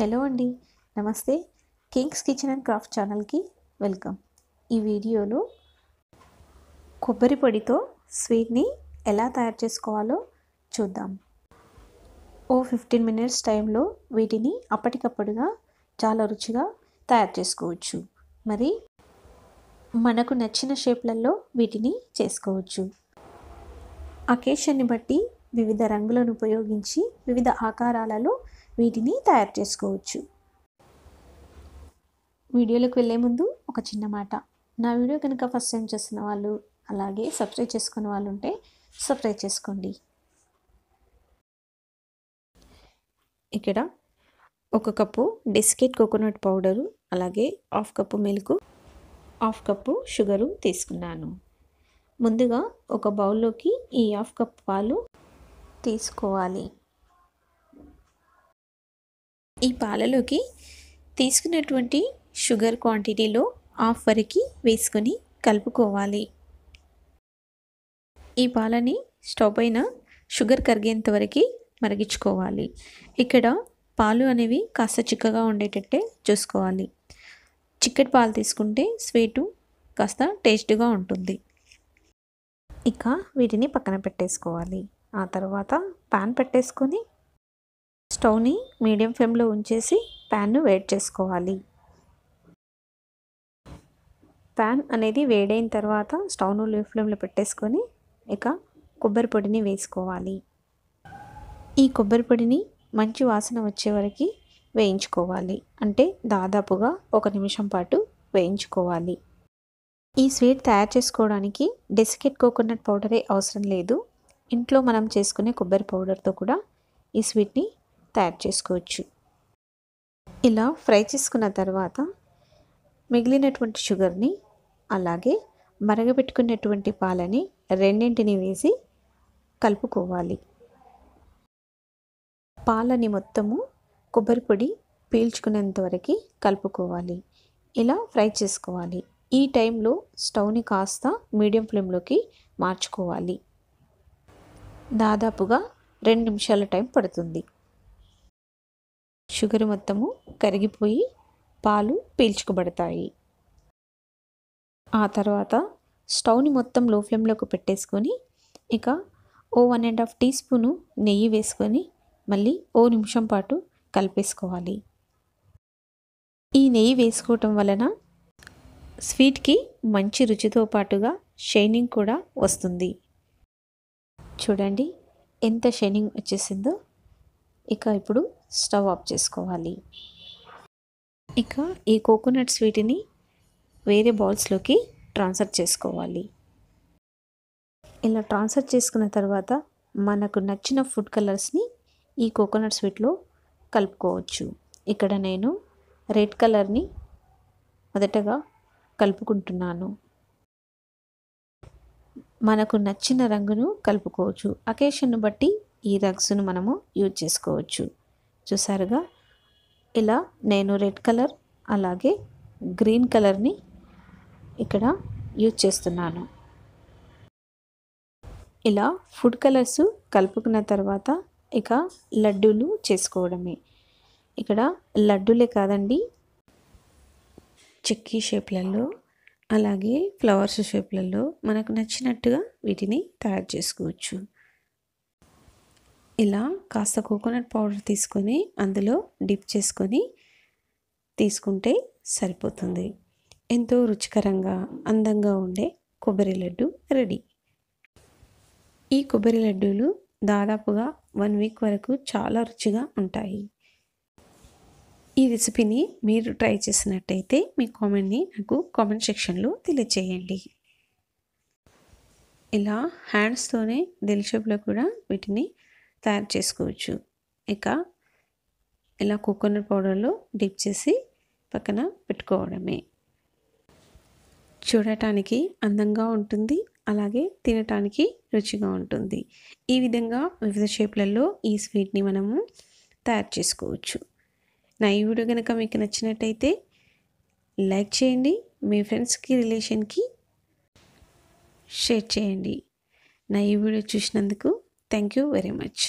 hello అండి నమస్తే kings kitchen and craft ఛానల్కి వెల్కమ్ ఈ వీడియోలో కొబ్బరి పొడితో స్వీట్ని ఎలా తయారు చేసుకోవాలో చూద్దాం ఓ ఫిఫ్టీన్ మినిట్స్ టైంలో వీటిని అప్పటికప్పుడుగా చాలా రుచిగా తయారు చేసుకోవచ్చు మరి మనకు నచ్చిన షేప్లలో వీటిని చేసుకోవచ్చు అకేషన్ని బట్టి వివిధ రంగులను ఉపయోగించి వివిధ ఆకారాలలో వీటిని తయారు చేసుకోవచ్చు వీడియోలోకి వెళ్ళే ముందు ఒక చిన్న మాట నా వీడియో కనుక ఫస్ట్ టైం చేస్తున్న వాళ్ళు అలాగే సబ్స్క్రైబ్ చేసుకున్న వాళ్ళు ఉంటే సబ్స్క్రైబ్ చేసుకోండి ఇక్కడ ఒక కప్పు డెసికేట్ కోకోనట్ పౌడరు అలాగే half cup milk half cup sugar తీసుకున్నాను ముందుగా ఒక బౌల్లోకి ఈ హాఫ్ కప్ పాలు తీసుకోవాలి ఈ పాలలోకి తీసుకున్నటువంటి షుగర్ క్వాంటిటీలో హాఫ్ వరకు వేసుకొని కలుపుకోవాలి ఈ పాలని స్టవ్ పైన షుగర్ కరిగేంత వరకు మరిగించుకోవాలి ఇక్కడ పాలు అనేవి కాస్త చిక్కగా ఉండేటట్టే చూసుకోవాలి చిక్కటి పాలు తీసుకుంటే స్వీటు కాస్త టేస్ట్గా ఉంటుంది ఇక వీటిని పక్కన పెట్టేసుకోవాలి ఆ తర్వాత ప్యాన్ పెట్టేసుకొని స్టవ్ని మీడియం ఫ్లేమ్లో ఉంచేసి ప్యాన్ను వేడి చేసుకోవాలి ప్యాన్ అనేది వేడైన తర్వాత స్టవ్ను లో ఫ్లేమ్లో పెట్టేసుకొని ఇక కొబ్బరి పొడిని వేసుకోవాలి ఈ కొబ్బరి పొడిని మంచి వాసన వచ్చే వరకు వేయించుకోవాలి అంటే దాదాపుగా ఒక నిమిషం పాటు వేయించుకోవాలి ఈ స్వీట్ తయారు చేసుకోవడానికి డెసికెట్ కోకోనట్ పౌడరే అవసరం లేదు ఇంట్లో మనం చేసుకునే కొబ్బరి పౌడర్తో కూడా ఈ స్వీట్ని తయారు చేసుకోవచ్చు ఇలా ఫ్రై చేసుకున్న తర్వాత మిగిలినటువంటి షుగర్ని అలాగే మరగబెట్టుకున్నటువంటి పాలని రెండింటిని వేసి కలుపుకోవాలి పాలని మొత్తము కొబ్బరి పొడి పీల్చుకునేంత వరకు కలుపుకోవాలి ఇలా ఫ్రై చేసుకోవాలి ఈ టైంలో స్టవ్ని కాస్త మీడియం ఫ్లేమ్లోకి మార్చుకోవాలి దాదాపుగా రెండు నిమిషాల టైం పడుతుంది షుగర్ మొత్తము కరిగిపోయి పాలు పీల్చుకుబడతాయి ఆ తర్వాత స్టవ్ని మొత్తం లో ఫ్లేమ్లోకి పెట్టేసుకొని ఇక ఓ one and half teaspoon నెయ్యి వేసుకొని మళ్ళీ ఓ నిమిషం పాటు కలిపేసుకోవాలి ఈ నెయ్యి వేసుకోవటం వలన స్వీట్కి మంచి రుచితో పాటుగా షైనింగ్ కూడా వస్తుంది చూడండి ఎంత షైనింగ్ వచ్చేసిందో ఇక ఇప్పుడు స్టవ్ ఆఫ్ చేసుకోవాలి ఇక ఈ కోకోనట్ స్వీట్ని వేరే బౌల్స్లోకి ట్రాన్స్ఫర్ చేసుకోవాలి ఇలా ట్రాన్స్ఫర్ చేసుకున్న తర్వాత మనకు నచ్చిన ఫుడ్ కలర్స్ని ఈ కోకోనట్ స్వీట్లో కలుపుకోవచ్చు ఇక్కడ నేను రెడ్ కలర్ని మొదటగా కలుపుకుంటున్నాను మనకు నచ్చిన రంగును కలుపుకోవచ్చు అకేషన్ను బట్టి ఈ రగ్స్ను మనము యూజ్ చేసుకోవచ్చు చూసారుగా ఇలా నేను రెడ్ కలర్ అలాగే గ్రీన్ కలర్ని ఇక్కడ యూజ్ చేస్తున్నాను ఇలా ఫుడ్ కలర్స్ కలుపుకున్న తర్వాత ఇక లడ్డూలు చేసుకోవడమే ఇక్కడ లడ్డూలే కాదండి చిక్కీ షేప్లలో అలాగే ఫ్లవర్స్ షేప్లలో మనకు నచ్చినట్టుగా వీటిని తయారు చేసుకోవచ్చు ఇలా కాస్త కోకోనట్ పౌడర్ తీసుకొని అందులో డిప్ చేసుకొని తీసుకుంటే సరిపోతుంది ఎంతో రుచికరంగా అందంగా ఉండే కొబ్బరి లడ్డు రెడీ ఈ కొబ్బరి లడ్డూలు దాదాపుగా వన్ వీక్ వరకు చాలా రుచిగా ఉంటాయి ఈ రెసిపీని మీరు ట్రై చేసినట్టయితే మీ కామెంట్ని నాకు కామెంట్ సెక్షన్లో తెలియచేయండి ఇలా హ్యాండ్స్తోనే దిల్ షేప్లో కూడా వీటిని తయారు చేసుకోవచ్చు ఇక ఇలా కోకోనట్ పౌడర్లో డిప్ చేసి పక్కన పెట్టుకోవడమే చూడటానికి అందంగా ఉంటుంది అలాగే తినటానికి రుచిగా ఉంటుంది ఈ విధంగా వివిధ షేప్లలో ఈ స్వీట్ని మనము తయారు చేసుకోవచ్చు నా ఈ వీడియో కనుక మీకు నచ్చినట్టయితే లైక్ చేయండి మీ ఫ్రెండ్స్కి రిలేషన్కి షేర్ చేయండి నా ఈ వీడియో చూసినందుకు థ్యాంక్ యూ వెరీ మచ్